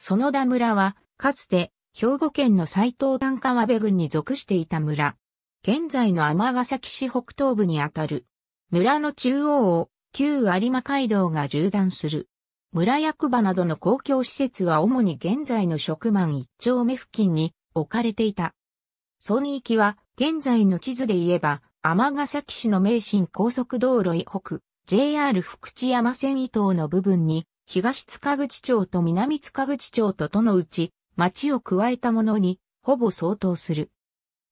園田村は、かつて、兵庫県の斎藤丹川部郡に属していた村。現在の尼崎市北東部にあたる。村の中央を、旧有馬街道が縦断する。村役場などの公共施設は主に現在の職満一丁目付近に置かれていた。ソニー域は現在の地図で言えば、尼崎市の名神高速道路以北、JR 福知山線以東の部分に東塚口町と南塚口町ととのうち、町を加えたものに、ほぼ相当する。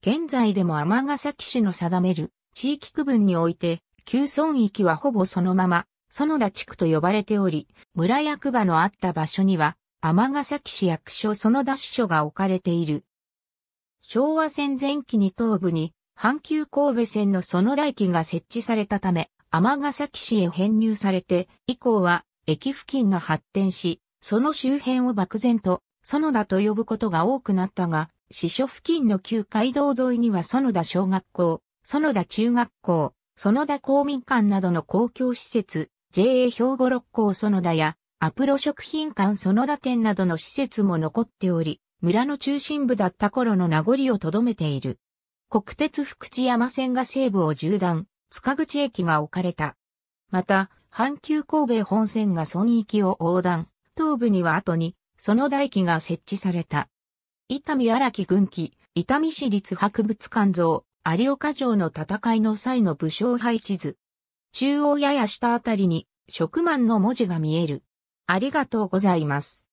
現在でもヶ崎市の定める地域区分において、旧村域はほぼそのまま、園田地区と呼ばれており、村役場のあった場所には、ヶ崎市役所園田支所が置かれている。昭和戦前期に東部に、阪急神戸線の園田駅が設置されたため、ヶ崎市へ編入されて、以降は駅付近が発展し、その周辺を漠然と、園田と呼ぶことが多くなったが、支所付近の旧街道沿いには園田小学校、園田中学校、園田公民館などの公共施設、JA 兵庫六甲園田や、アプロ食品館園田店などの施設も残っており、村の中心部だった頃の名残を留めている。国鉄福知山線が西部を縦断、塚口駅が置かれた。また、阪急神戸本線が村域を横断、東部には後に、その大機が設置された。伊丹荒木軍機、伊丹市立博物館像、有岡城の戦いの際の武将配置図。中央やや下あたりに、職満の文字が見える。ありがとうございます。